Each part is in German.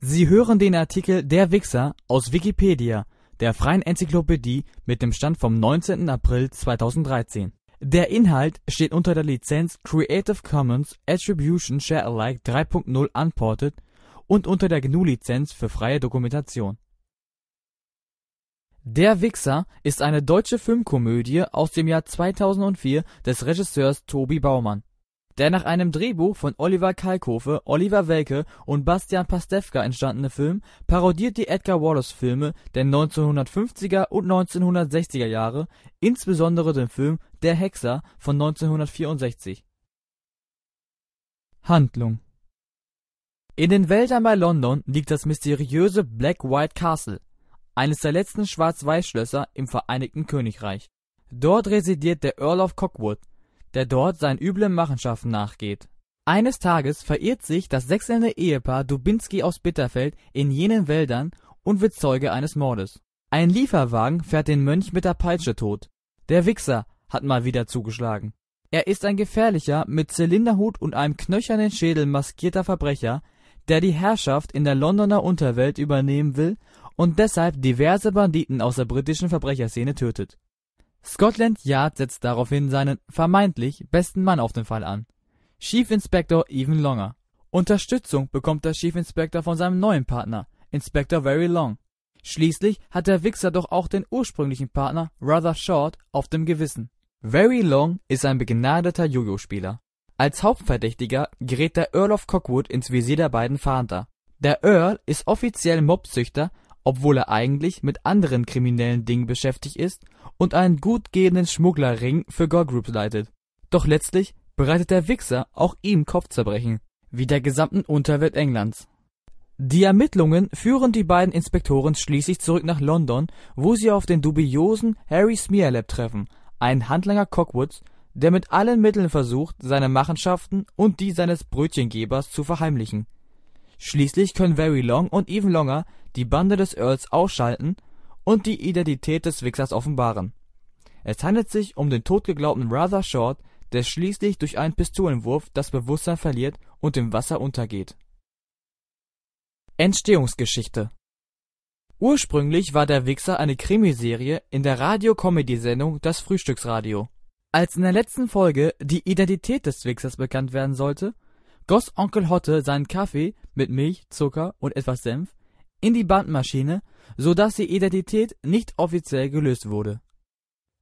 Sie hören den Artikel Der Wichser aus Wikipedia, der freien Enzyklopädie. Mit dem Stand vom 19. April 2013. Der Inhalt steht unter der Lizenz Creative Commons Attribution Share Alike 3 Unported und unter der GNU Lizenz für freie Dokumentation. Der Wichser ist eine deutsche Filmkomödie aus dem Jahr 2004 des Regisseurs Tobi Baumann der nach einem Drehbuch von Oliver Kalkofe, Oliver Welke und Bastian Pastewka entstandene Film parodiert die Edgar-Wallace-Filme der 1950er und 1960er Jahre, insbesondere den Film Der Hexer von 1964. Handlung In den Wäldern bei London liegt das mysteriöse Black-White Castle, eines der letzten Schwarz-Weiß-Schlösser im Vereinigten Königreich. Dort residiert der Earl of Cockwood, der dort seinen üblen Machenschaften nachgeht. Eines Tages verirrt sich das sechselnde Ehepaar Dubinski aus Bitterfeld in jenen Wäldern und wird Zeuge eines Mordes. Ein Lieferwagen fährt den Mönch mit der Peitsche tot. Der Wichser hat mal wieder zugeschlagen. Er ist ein gefährlicher, mit Zylinderhut und einem knöchernen Schädel maskierter Verbrecher, der die Herrschaft in der Londoner Unterwelt übernehmen will und deshalb diverse Banditen aus der britischen Verbrecherszene tötet. Scotland Yard setzt daraufhin seinen (vermeintlich) besten Mann auf den Fall an: Chief Inspector Even Longer. Unterstützung bekommt der Chief Inspector von seinem neuen Partner, Inspector Very Long. Schließlich hat der Wichser doch auch den ursprünglichen Partner Rather Short auf dem Gewissen. Very Long ist ein begnadeter Jojo-Spieler. Als Hauptverdächtiger gerät der Earl of Cockwood ins Visier der beiden Fahnder. Der Earl ist offiziell Mobzüchter obwohl er eigentlich mit anderen kriminellen Dingen beschäftigt ist und einen gut gehenden Schmugglerring für Girlgroups leitet. Doch letztlich bereitet der Wichser auch ihm Kopfzerbrechen, wie der gesamten Unterwelt Englands. Die Ermittlungen führen die beiden Inspektoren schließlich zurück nach London, wo sie auf den dubiosen Harry Smearlap treffen, einen Handlanger Cockwoods, der mit allen Mitteln versucht, seine Machenschaften und die seines Brötchengebers zu verheimlichen Schließlich können Very Long und Even Longer die Bande des Earls ausschalten und die Identität des Wixxers offenbaren. Es handelt sich um den totgeglaubten Rather Short, der schließlich durch einen Pistolenwurf das Bewusstsein verliert und im Wasser untergeht. Entstehungsgeschichte Ursprünglich war der Wixxer eine Krimiserie in der Radio-Comedy-Sendung Das Frühstücksradio. Als in der letzten Folge die Identität des Wixxers bekannt werden sollte, Onkel Hotte seinen Kaffee mit Milch, Zucker und etwas Senf in die Bandmaschine, so dass die Identität nicht offiziell gelöst wurde.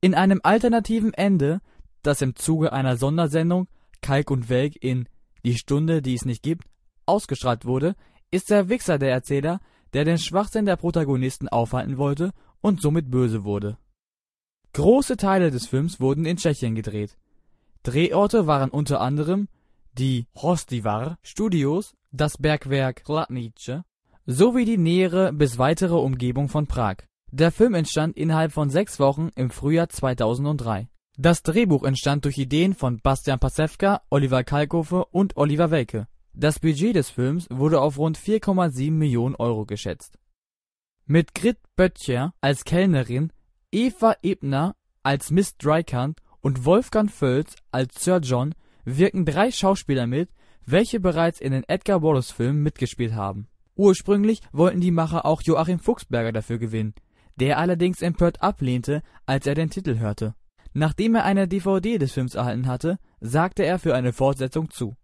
In einem alternativen Ende, das im Zuge einer Sondersendung Kalk und Welk in Die Stunde, die es nicht gibt, ausgestrahlt wurde, ist der Wichser der Erzähler, der den Schwachsinn der Protagonisten aufhalten wollte und somit böse wurde. Große Teile des Films wurden in Tschechien gedreht. Drehorte waren unter anderem die Hostivar Studios, das Bergwerk Chladnice sowie die nähere bis weitere Umgebung von Prag. Der Film entstand innerhalb von sechs Wochen im Frühjahr 2003. Das Drehbuch entstand durch Ideen von Bastian Pasewka, Oliver Kalkofe und Oliver Welke. Das Budget des Films wurde auf rund 4,7 Millionen Euro geschätzt. Mit Grit Böttcher als Kellnerin, Eva Ebner als Miss Dreikant und Wolfgang Völz als Sir John wirken drei Schauspieler mit, welche bereits in den Edgar Wallace-Filmen mitgespielt haben. Ursprünglich wollten die Macher auch Joachim Fuchsberger dafür gewinnen, der allerdings empört ablehnte, als er den Titel hörte. Nachdem er eine DVD des Films erhalten hatte, sagte er für eine Fortsetzung zu.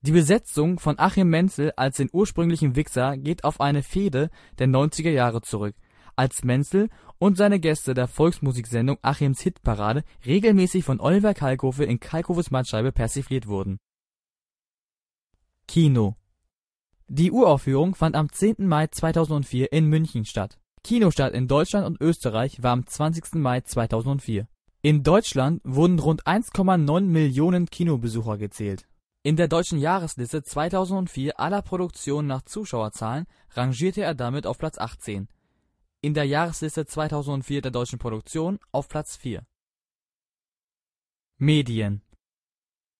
Die Besetzung von Achim Menzel als den ursprünglichen Wichser geht auf eine Fehde der 90er Jahre zurück, als Menzel und seine Gäste der Volksmusiksendung Achims Hitparade regelmäßig von Oliver Kalkofe in Kalkofes Mannscheibe persifliert wurden. Kino Die Uraufführung fand am 10. Mai 2004 in München statt. Kinostart in Deutschland und Österreich war am 20. Mai 2004. In Deutschland wurden rund 1,9 Millionen Kinobesucher gezählt. In der deutschen Jahresliste 2004 aller Produktionen nach Zuschauerzahlen rangierte er damit auf Platz 18 in der Jahresliste 2004 der deutschen Produktion auf Platz 4. Medien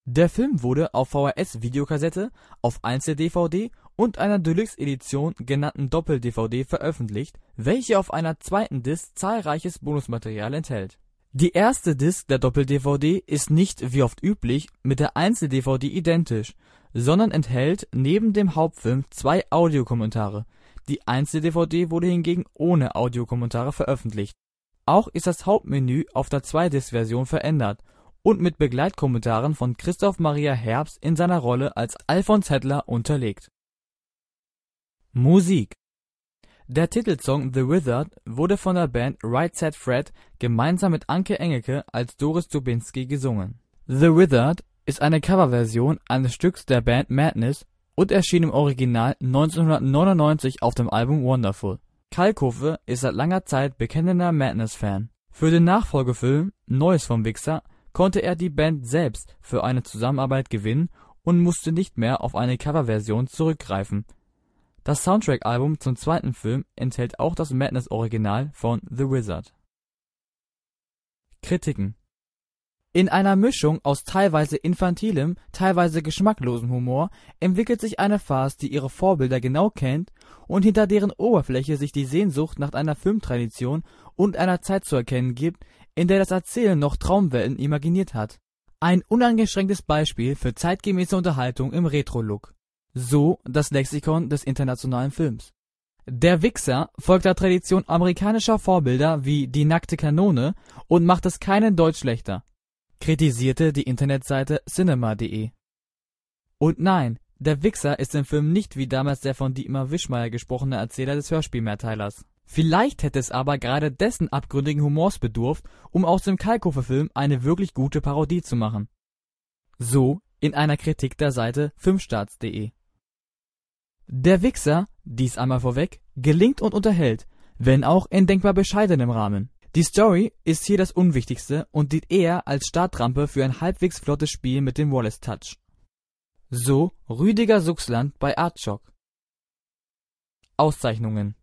Der Film wurde auf VHS-Videokassette, auf Einzel-DVD und einer Deluxe-Edition genannten Doppel-DVD veröffentlicht, welche auf einer zweiten Disc zahlreiches Bonusmaterial enthält. Die erste Disc der Doppel-DVD ist nicht wie oft üblich mit der Einzel-DVD identisch, sondern enthält neben dem Hauptfilm zwei Audiokommentare die Einzel-DVD wurde hingegen ohne Audiokommentare veröffentlicht. Auch ist das Hauptmenü auf der Zwei-Disc-Version verändert und mit Begleitkommentaren von Christoph Maria Herbst in seiner Rolle als Alfons Hettler unterlegt. Musik Der Titelsong The Wizard wurde von der Band Right Said Fred gemeinsam mit Anke Engelke als Doris Dubinsky gesungen. The Wizard ist eine Coverversion eines Stücks der Band Madness und erschien im Original 1999 auf dem Album Wonderful. Kalkofe ist seit langer Zeit bekennender Madness-Fan. Für den Nachfolgefilm Neues vom Wixer konnte er die Band selbst für eine Zusammenarbeit gewinnen und musste nicht mehr auf eine Coverversion zurückgreifen. Das Soundtrack-Album zum zweiten Film enthält auch das Madness-Original von The Wizard. Kritiken in einer Mischung aus teilweise infantilem, teilweise geschmacklosem Humor entwickelt sich eine Farce, die ihre Vorbilder genau kennt und hinter deren Oberfläche sich die Sehnsucht nach einer Filmtradition und einer Zeit zu erkennen gibt, in der das Erzählen noch Traumwelten imaginiert hat. Ein unangestrengtes Beispiel für zeitgemäße Unterhaltung im Retro-Look. So das Lexikon des internationalen Films. Der Wichser folgt der Tradition amerikanischer Vorbilder wie Die nackte Kanone und macht es keinen Deutsch schlechter kritisierte die Internetseite cinema.de. Und nein, der Wichser ist im Film nicht wie damals der von Dietmar Wischmeier gesprochene Erzähler des Hörspielmehrteilers. Vielleicht hätte es aber gerade dessen abgründigen Humors bedurft, um aus dem kalkofer film eine wirklich gute Parodie zu machen. So in einer Kritik der Seite filmstarts.de. Der Wichser, dies einmal vorweg, gelingt und unterhält, wenn auch in denkbar bescheidenem Rahmen. Die Story ist hier das Unwichtigste und dient eher als Startrampe für ein halbwegs flottes Spiel mit dem Wallace-Touch. So Rüdiger Suchsland bei Artschock. Auszeichnungen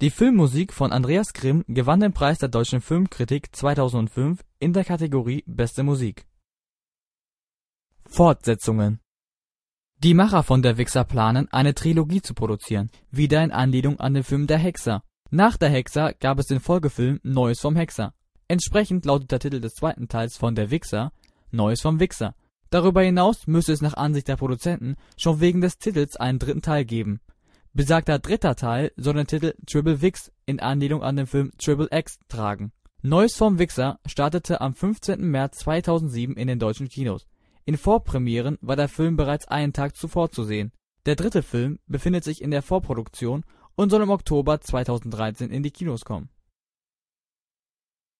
Die Filmmusik von Andreas Grimm gewann den Preis der Deutschen Filmkritik 2005 in der Kategorie Beste Musik. Fortsetzungen Die Macher von Der Wichser planen, eine Trilogie zu produzieren, wieder in Anlehnung an den Film Der Hexer nach der Hexer gab es den Folgefilm Neues vom Hexer. Entsprechend lautet der Titel des zweiten Teils von Der Wixer Neues vom Wixer. Darüber hinaus müsse es nach Ansicht der Produzenten schon wegen des Titels einen dritten Teil geben. Besagter dritter Teil soll den Titel Triple Wix in Anlehnung an den Film Triple X tragen. Neues vom Wixer startete am 15. März 2007 in den deutschen Kinos. In Vorpremieren war der Film bereits einen Tag zuvor zu sehen. Der dritte Film befindet sich in der Vorproduktion und soll im Oktober 2013 in die Kinos kommen.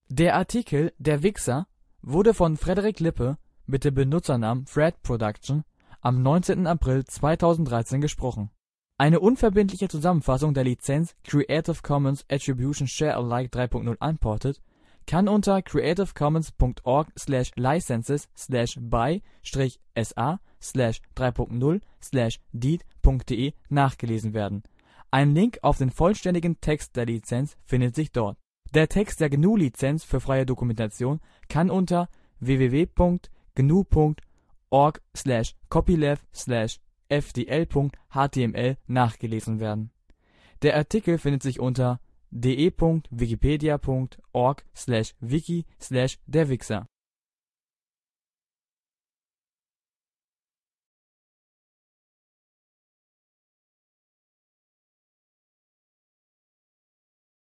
Der Artikel Der Wichser wurde von Frederik Lippe mit dem Benutzernamen Fred Production am 19. April 2013 gesprochen. Eine unverbindliche Zusammenfassung der Lizenz Creative Commons Attribution Share Alike 3.0 anportet, kann unter creativecommons.org slash licenses slash by sa slash 3.0 slash deed.de nachgelesen werden ein Link auf den vollständigen Text der Lizenz findet sich dort. Der Text der GNU-Lizenz für freie Dokumentation kann unter www.gnu.org/copyleft/fdl.html slash slash nachgelesen werden. Der Artikel findet sich unter de.wikipedia.org/wiki/der-wixxer slash slash